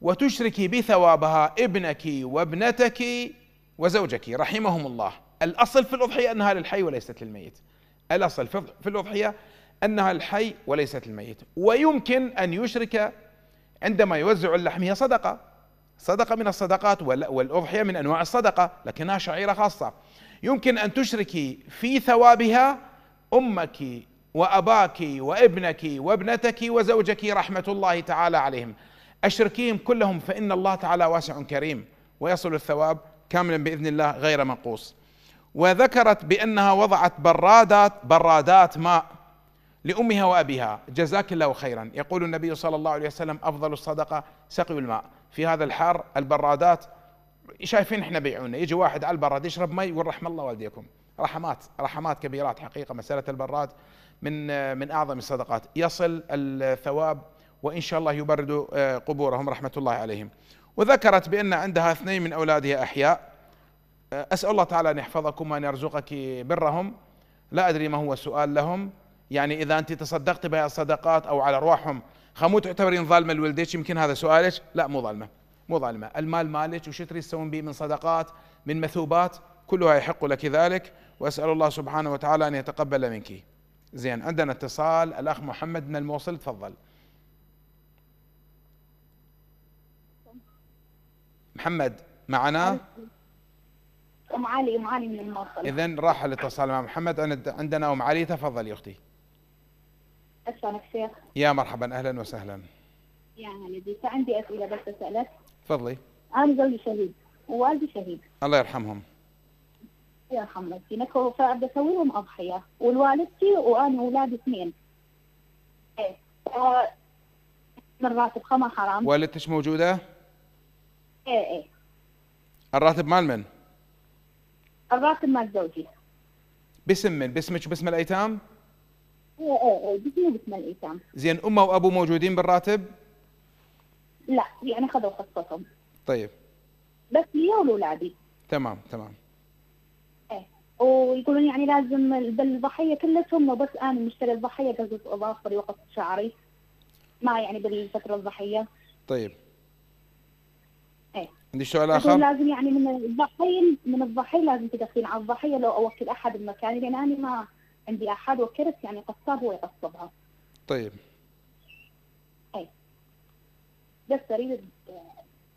وتشرك بثوابها ابنك وابنتك وزوجك رحمهم الله الاصل في الاضحيه انها للحي وليست للميت الاصل في الاضحيه انها الحي وليست الميت ويمكن ان يشرك عندما يوزع اللحم هي صدقه صدقه من الصدقات والاضحيه من انواع الصدقه لكنها شعيره خاصه يمكن ان تشركي في ثوابها امك واباك وابنك وابنتك وزوجك رحمه الله تعالى عليهم أشركيهم كلهم فإن الله تعالى واسع كريم ويصل الثواب كاملا بإذن الله غير منقوص وذكرت بأنها وضعت برادات برادات ماء لأمها وأبيها جزاك الله خيرا يقول النبي صلى الله عليه وسلم أفضل الصدقة سقي الماء في هذا الحار البرادات شايفين احنا بيعونا يجي واحد على البراد يشرب مي يقول رحم الله والديكم رحمات رحمات كبيرات حقيقة مسألة البراد من من أعظم الصدقات يصل الثواب وإن شاء الله يبرد آه، قبورهم رحمة الله عليهم وذكرت بأن عندها اثنين من أولادها أحياء آه، أسأل الله تعالى أن يحفظكم وأن يرزقك برهم لا أدري ما هو السؤال لهم يعني إذا أنت تصدقت بها الصدقات أو على أرواحهم خمو تعتبرين ظالمة لولدك يمكن هذا سؤالك لا مو ظالمة مو ظالمة المال مالك وش تريد تسوون به من صدقات من مثوبات كلها يحق لك ذلك وأسأل الله سبحانه وتعالى أن يتقبل منك زين عندنا اتصال الأخ محمد من الموصل تفضل محمد معنا ام علي ام علي من الموصل اذا راح الاتصال مع محمد عندنا ام علي تفضلي اختي اسلمك شيخ يا مرحبا اهلا وسهلا يا هلا بك عندي اسئله بس اسالك تفضلي انا زوجي شهيد ووالدي شهيد الله يرحمهم يرحم والدينك فبدي اسوي لهم اضحيه والوالدتي وانا واولادي اثنين ايه آه، من راتب خمر حرام والدتك موجوده؟ ايه ايه الراتب مال من؟ الراتب مال زوجي باسم من؟ باسمك وباسم الايتام؟ ايه ايه, إيه. باسمي وباسم الايتام زين امه وابوه موجودين بالراتب؟ لا يعني اخذوا قصتهم طيب بس لي ولاولادي تمام تمام ايه ويقولون يعني لازم بالضحيه كلتهم وبس انا مشتري الضحيه قصدي اظافري وقص شعري ما يعني بالفتره الضحيه طيب عندك سؤال اخر؟ لازم يعني من الضحيه من الضحيه لازم تدخلين على الضحيه لو اوكل احد بمكاني لان انا ما عندي احد وكرت يعني قصاب هو يقصبها. طيب. اي. بس اريد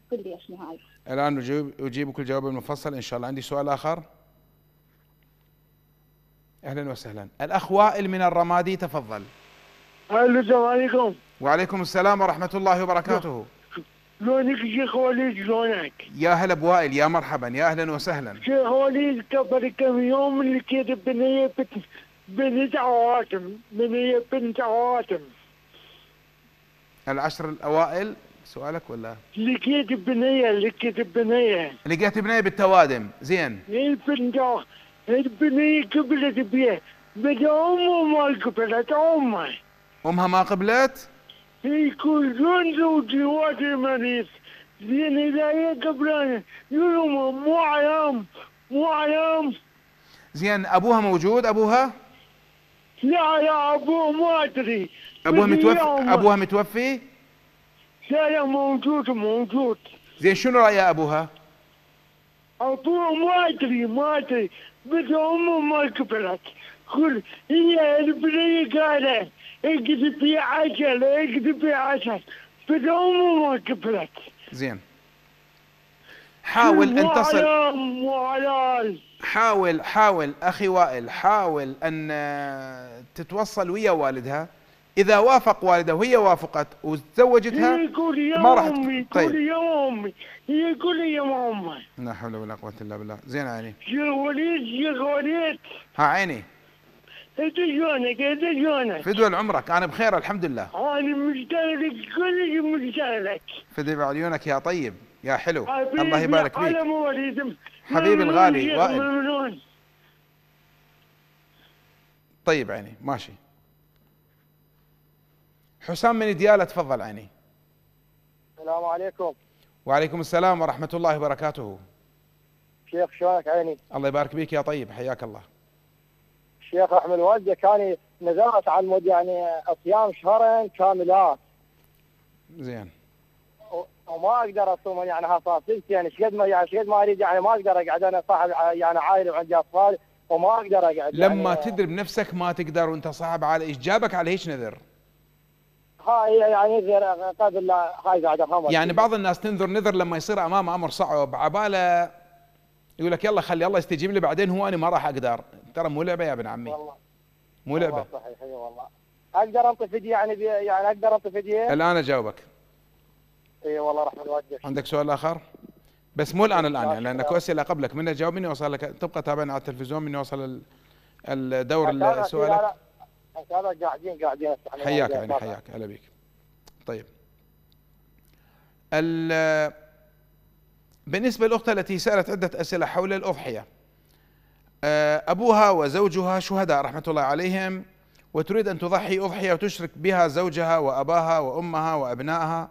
تقول لي ايش نهاية. الان اجيب اجيبك الجواب المفصل ان شاء الله، عندي سؤال اخر؟ اهلا وسهلا، الاخ وائل من الرمادي تفضل. السلام عليكم. وعليكم السلام ورحمه الله وبركاته. لونك شيخ وليد شلونك؟ يا هلا بوائل يا مرحبا يا اهلا وسهلا شيخ وليد قبل كم يوم لقيت بنيه بنت بنت عواتم بنيه بنت عواتم العشر الاوائل سؤالك ولا؟ لقيت بنيه لقيت بنيه لقيت بنيه بالتوادم زين البنت البنيه قبلت بيه بدها امه ما قبلت امه امها ما قبلت؟ يكون جند وجواتي مريض زين إذا هي كبرانة يوم مو عيام مو عيام زين أبوها موجود أبوها؟ لا لا أبوه ما أدري أبوها متوفي؟ أبوها متوفي؟ لا لا موجود موجود زين شنو رأي أبوها؟ أبوه ما أدري ما أدري بس أمه ما كبرت كل هي البنية قالت اكذب في عجل اكذب في عجل بدون ما قبلت زين حاول ان تصل حاول حاول اخي وائل حاول ان آه، تتوصل ويا والدها اذا وافق والده وهي وافقت وتزوجتها يقول يا ما راح امي يقول طيب. يا امي يقول يا امي لا حول ولا قوه الا بالله زين عيني يا وليد يا وليد ها عيني تجونك تجونك فدوى عمرك انا بخير الحمد لله انا مشتغلك كلش مشتغلك فدي بعيونك يا طيب يا حلو الله يبارك فيك حبيبي الغالي وائل طيب عيني ماشي حسام من ديالة تفضل عيني السلام عليكم وعليكم السلام ورحمة الله وبركاته شيخ شلونك عيني الله يبارك بيك يا طيب حياك الله الشيخ رحمه الوالده كان نزلت على مود يعني صيام شهرين كاملات زين وما اقدر اصوم يعني هفاصلتي يعني ايش قد ما يعني ايش قد ما اريد يعني ما اقدر اقعد انا صاحب يعني عائله وعندي اطفال وما اقدر اقعد يعني لما يعني تدري بنفسك ما تقدر وانت صاحب عائله ايش جابك على ايش نذر؟ هاي إيه، يعني نذر قبل هاي قاعد افهمها يعني بعض الناس تنذر نذر لما يصير امامه امر صعب عباله يقول لك يلا خلي الله يستجيب لي بعدين هو انا ما راح اقدر ترى مو لعبه يا ابن عمي والله مو لعبه صحيح اي والله اقدر فديه يعني بي يعني اقدر فديه الان اجاوبك اي والله راح نوجه عندك سؤال اخر؟ بس مو الان الان يعني لانك اسئله قبلك من اجاوب من يوصل لك تبقى تابعنا على التلفزيون من يوصل الدور السؤال قاعدين قاعدين حياك يعني حياك هلا بيك طيب بالنسبه للاخت التي سالت عده اسئله حول الاضحيه آه، أبوها وزوجها شهداء رحمة الله عليهم وتريد أن تضحي أضحية وتشرك بها زوجها وأباها وأمها وأبنائها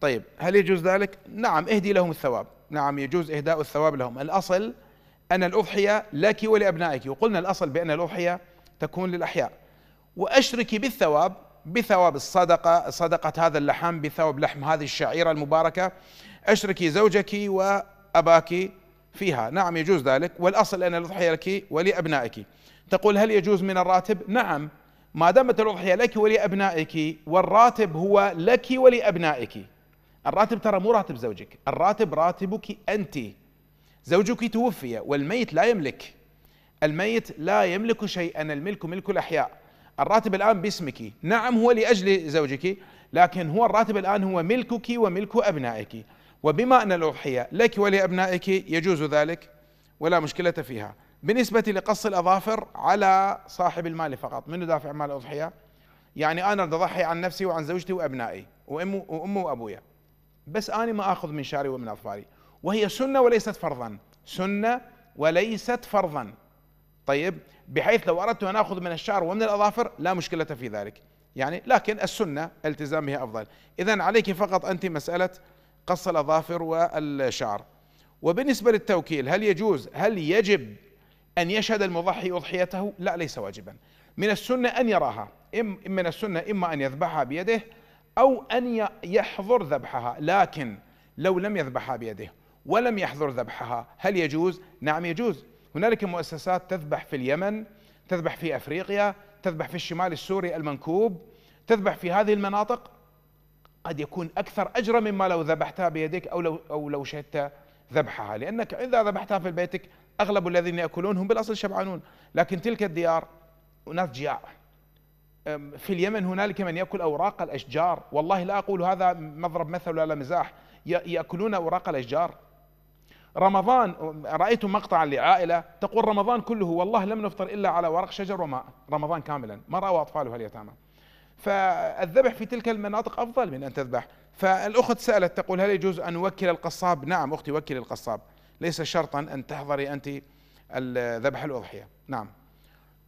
طيب هل يجوز ذلك؟ نعم اهدي لهم الثواب نعم يجوز إهداء الثواب لهم الأصل أن الأضحية لك ولأبنائك وقلنا الأصل بأن الأضحية تكون للأحياء وأشركي بالثواب بثواب الصدقة صدقة هذا اللحم بثواب لحم هذه الشعيرة المباركة أشركي زوجك وأباك فيها نعم يجوز ذلك والأصل أن الأضحية لك ولأبنائك تقول هل يجوز من الراتب نعم ما دامت الأضحية لك ولأبنائك والراتب هو لك ولأبنائك الراتب ترى مو راتب زوجك الراتب راتبك أنت زوجك توفي والميت لا يملك الميت لا يملك شيئا الملك ملك الأحياء الراتب الآن باسمك نعم هو لأجل زوجك لكن هو الراتب الآن هو ملكك وملك أبنائك وبما أن الأضحية لك ولأبنائك يجوز ذلك ولا مشكلة فيها بالنسبة لقص الأظافر على صاحب المال فقط من دافع مال الأضحية يعني أنا أضحي عن نفسي وعن زوجتي وأبنائي وأمي وأمه وأبويا بس أنا ما أخذ من شعري ومن أظفاري وهي سنة وليست فرضا سنة وليست فرضا طيب بحيث لو أردت أن أخذ من الشعر ومن الأظافر لا مشكلة في ذلك يعني لكن السنة التزام بها أفضل إذا عليك فقط أنت مسألة قص الأظافر والشعر وبالنسبة للتوكيل هل يجوز هل يجب أن يشهد المضحي أضحيته لا ليس واجبا من السنة أن يراها إم من السنة إما أن يذبحها بيده أو أن يحضر ذبحها لكن لو لم يذبحها بيده ولم يحضر ذبحها هل يجوز؟ نعم يجوز هنالك مؤسسات تذبح في اليمن تذبح في أفريقيا تذبح في الشمال السوري المنكوب تذبح في هذه المناطق قد يكون أكثر أجرا مما لو ذبحتها بيدك أو لو أو لو شهدت ذبحها لأنك إذا ذبحتها في بيتك أغلب الذين يأكلون هم بالأصل شبعانون لكن تلك الديار أناس جياع في اليمن هنالك من يأكل أوراق الأشجار والله لا أقول هذا مضرب مثل ولا مزاح يأكلون أوراق الأشجار رمضان رأيت مقطعا لعائلة تقول رمضان كله والله لم نفطر إلا على ورق شجر وماء رمضان كاملا ما راوا أطفالها اليتامى فالذبح في تلك المناطق أفضل من أن تذبح فالأخت سألت تقول هل يجوز أن أوكل القصاب نعم أختي وكل القصاب ليس شرطا أن تحضري أنت ذبح الأضحية نعم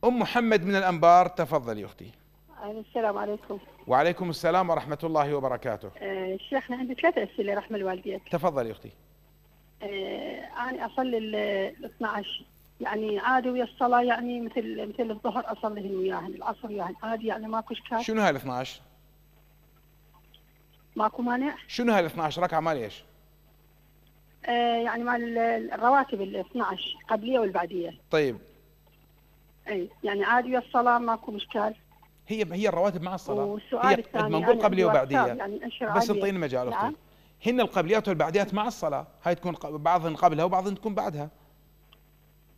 أم محمد من الأنبار تفضلي أختي السلام عليكم وعليكم السلام ورحمة الله وبركاته أه، شيخنا عندي ثلاث أسئلة رحم الوالدين تفضلي أختي أه، أنا أصلي ال 12 يعني عادي ويا الصلاه يعني مثل مثل الظهر اصلي وياهن العصر وياهن عادي يعني ماكو اشكال شنو هاي ال 12 ماكو مانع شنو هاي ال 12 ركعه مال ايش آه، يعني مال الرواتب ال 12 قبليه والبعديه طيب اي يعني عادي ويا الصلاه ماكو اشكال هي هي الرواتب مع الصلاه والسؤال الثاني ما نقول قبليه يعني وبعديه يعني بس انطيني مجال اختي نعم. هن القبليات والبعديات مع الصلاه هاي تكون بعضهن قبلها وبعضهن تكون بعدها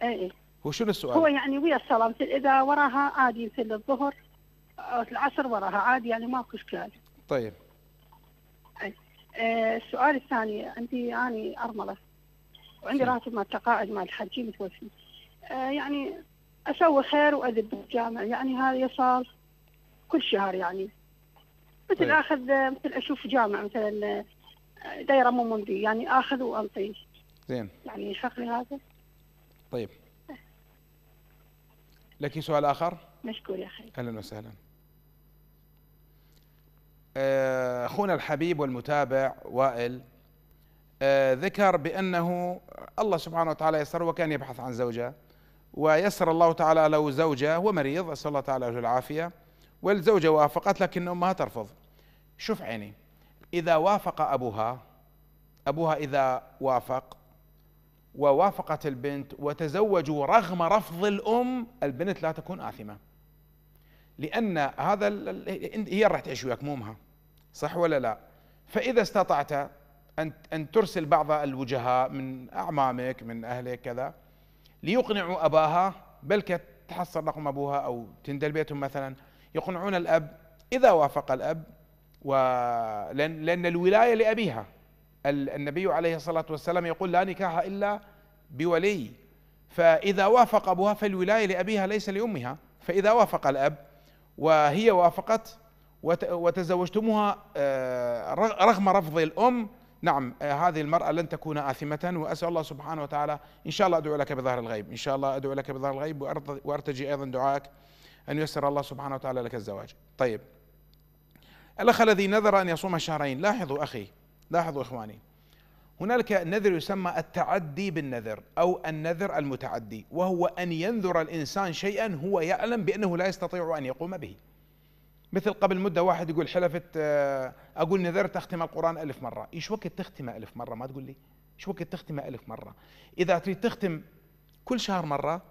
اي شنو السؤال؟ هو يعني ويا الصلاه مثل اذا وراها عادي مثل الظهر العصر وراها عادي يعني ماكو اشكال. طيب. أي. إيه، السؤال الثاني عندي اني ارمله وعندي راتب مال تقاعد مال حجي متوفي. إيه، يعني اسوي خير واذب بالجامع يعني هذا يصال كل شهر يعني. مثل طيب. اخذ مثل اشوف جامع مثلا دايره مو يعني اخذ وانطي. زين. يعني شغلي هذا. طيب لك سؤال آخر مشكور يا خير أهلا وسهلا آه، أخونا الحبيب والمتابع وائل آه، ذكر بأنه الله سبحانه وتعالى يسر وكان يبحث عن زوجة ويسر الله تعالى له زوجة هو مريض أسأل الله تعالى له العافية والزوجة وافقت لكن أمها ترفض شوف عيني إذا وافق أبوها أبوها إذا وافق ووافقت البنت وتزوجوا رغم رفض الام البنت لا تكون اثمه لان هذا هي راح تعيش وياك مو امها صح ولا لا فاذا استطعت ان ان ترسل بعض الوجهاء من اعمامك من اهلك كذا ليقنعوا اباها بل تحصل رقم ابوها او تندل بيتهم مثلا يقنعون الاب اذا وافق الاب ولان لان الولايه لابيها النبي عليه الصلاة والسلام يقول لا نكاح إلا بولي فإذا وافق أبوها فالولاية لأبيها ليس لأمها فإذا وافق الأب وهي وافقت وتزوجتموها آه، رغم رفض الأم نعم آه، هذه المرأة لن تكون آثمة وأسأل الله سبحانه وتعالى إن شاء الله أدعو لك بظهر الغيب إن شاء الله أدعو لك بظهر الغيب وأرتجي أيضا دعائك أن ييسر الله سبحانه وتعالى لك الزواج طيب الأخ الذي نذر أن يصوم شهرين لاحظوا أخي لاحظوا إخواني هنالك نذر يسمى التعدي بالنذر أو النذر المتعدي وهو أن ينذر الإنسان شيئا هو يعلم بأنه لا يستطيع أن يقوم به مثل قبل مدة واحد يقول حلفت آه، أقول نذرت أختم القرآن ألف مرة إيش وقت تختمه ألف مرة ما تقول لي إيش وقت تختمه ألف مرة إذا تريد تختم كل شهر مرة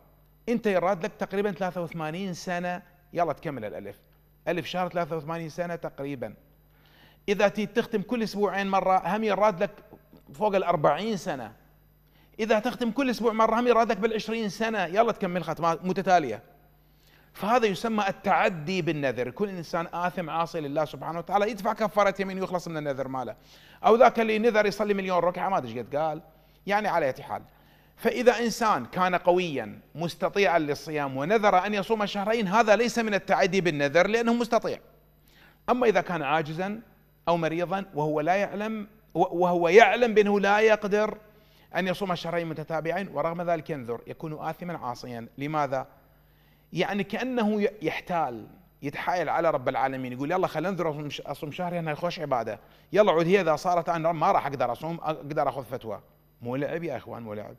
أنت يراد لك تقريبا 83 سنة يلا تكمل الألف ألف شهر 83 سنة تقريبا إذا تختم كل أسبوعين مرة هم يراد لك فوق الأربعين سنة إذا تختم كل أسبوع مرة هم يراد لك بالعشرين سنة يلا تكمل ختمات متتالية فهذا يسمى التعدي بالنذر كل انسان آثم عاصي لله سبحانه وتعالى يدفع كفارة يمين ويخلص من النذر ماله أو ذاك اللي نذر يصلي مليون ركعة ما أدري قد قال يعني على أي حال فإذا إنسان كان قويا مستطيعا للصيام ونذر أن يصوم شهرين هذا ليس من التعدي بالنذر لأنه مستطيع أما إذا كان عاجزا أو مريضا وهو لا يعلم وهو يعلم بأنه لا يقدر أن يصوم شهرين متتابعين ورغم ذلك ينذر يكون آثما عاصيا لماذا؟ يعني كأنه يحتال يتحايل على رب العالمين يقول يلا خلينا انذر اصوم شهر انا خوش عباده يلا عود هي اذا صارت انا ما راح اقدر اصوم اقدر اخذ فتوى مو لعب يا اخوان مو لعب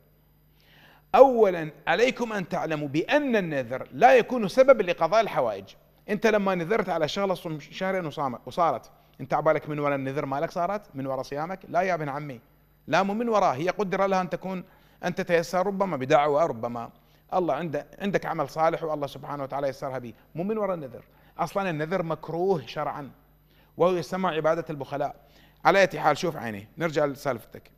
اولا عليكم ان تعلموا بان النذر لا يكون سببا لقضاء الحوائج انت لما نذرت على شغله صوم شهرين وصارت انت عبالك من وراء النذر مالك صارت من وراء صيامك لا يا ابن عمي لا مو من وراه هي قدر لها ان تكون ان تتيسر ربما بدعوه ربما الله عنده عندك عمل صالح والله سبحانه وتعالى يسرها به مو من وراء النذر اصلا النذر مكروه شرعا وهو يسمى عباده البخلاء على اي حال شوف عيني نرجع لسالفتك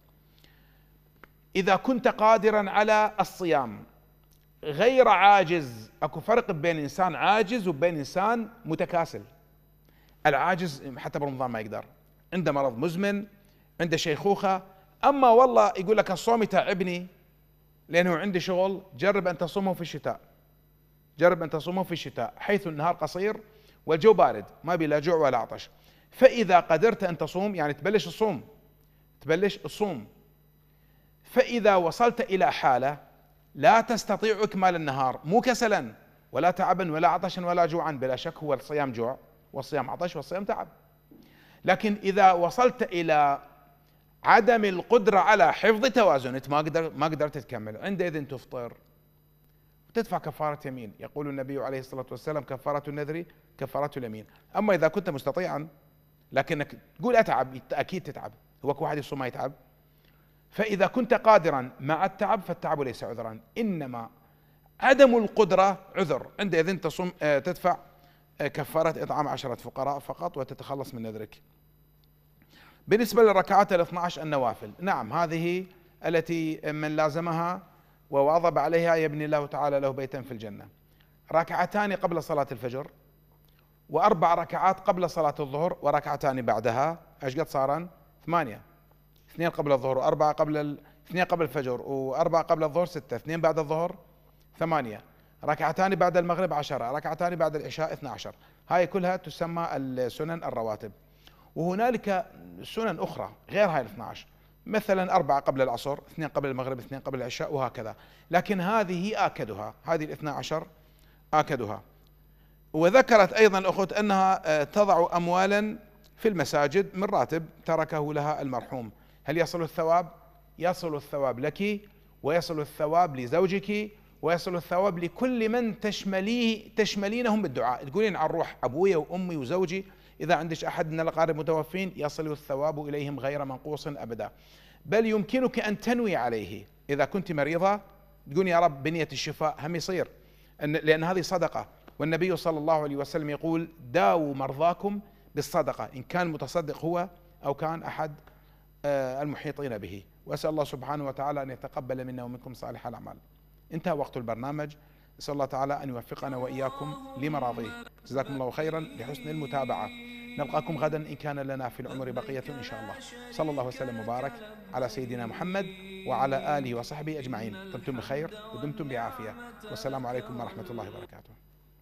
اذا كنت قادرا على الصيام غير عاجز اكو فرق بين انسان عاجز وبين انسان متكاسل العاجز حتى برمضان ما يقدر عنده مرض مزمن عنده شيخوخة أما والله يقول لك الصوم يتعبني لأنه عندي شغل جرب أن تصومه في الشتاء جرب أن تصومه في الشتاء حيث النهار قصير والجو بارد ما بي لا جوع ولا عطش فإذا قدرت أن تصوم يعني تبلش الصوم تبلش الصوم فإذا وصلت إلى حالة لا تستطيع إكمال النهار مو كسلا ولا تعبا ولا عطشا ولا جوعا بلا شك هو الصيام جوع والصيام عطش والصيام تعب لكن إذا وصلت إلى عدم القدرة على حفظ توازن أنت ما قدر ما قدرت تكمل عندئذ تفطر وتدفع كفارة يمين يقول النبي عليه الصلاة والسلام كفارة النذر كفارة اليمين أما إذا كنت مستطيعا لكنك تقول أتعب أكيد تتعب هو واحد يصوم ما يتعب فإذا كنت قادرا مع التعب فالتعب ليس عذرا إنما عدم القدرة عذر عندئذ تصوم آه، تدفع كفارة إطعام عشرة فقراء فقط وتتخلص من نذرك بالنسبة للركعات الاثنى عشر النوافل نعم هذه التي من لازمها وواظب عليها يبني الله تعالى له بيتا في الجنة ركعتان قبل صلاة الفجر وأربع ركعات قبل صلاة الظهر وركعتان بعدها ايش قد صارا ثمانية اثنين قبل الظهر وأربعة قبل ال... اثنين قبل الفجر وأربعة قبل الظهر ستة اثنين بعد الظهر ثمانية ركعتان بعد المغرب عشرة ركعتان بعد العشاء 12 هاي كلها تسمى السنن الرواتب وهنالك سنن أخرى غير هاي 12 مثلا أربعة قبل العصر اثنين قبل المغرب اثنين قبل العشاء وهكذا لكن هذه آكدها هذه الاثنى عشر آكدها وذكرت أيضا الأخت أنها آه، تضع أموالا في المساجد من راتب تركه لها المرحوم هل يصل الثواب؟ يصل الثواب لك ويصل الثواب لزوجك ويصل الثواب لكل من تشمليه تشملينهم بالدعاء تقولين عن روح أبويا وأمي وزوجي إذا عندك أحد من الأقارب متوفين يصل الثواب إليهم غير منقوص أبدا بل يمكنك أن تنوي عليه إذا كنت مريضة تقول يا رب بنية الشفاء هم يصير لأن هذه صدقة والنبي صلى الله عليه وسلم يقول داووا مرضاكم بالصدقة إن كان متصدق هو أو كان أحد آه، المحيطين به وأسأل الله سبحانه وتعالى أن يتقبل منا ومنكم صالح الأعمال انتهى وقت البرنامج نسأل الله تعالى أن يوفقنا وإياكم لمراضيه جزاكم الله خيرا لحسن المتابعة نلقاكم غدا إن كان لنا في العمر بقية إن شاء الله صلى الله وسلم وبارك على سيدنا محمد وعلى آله وصحبه أجمعين دمتم بخير ودمتم بعافية والسلام عليكم ورحمة الله وبركاته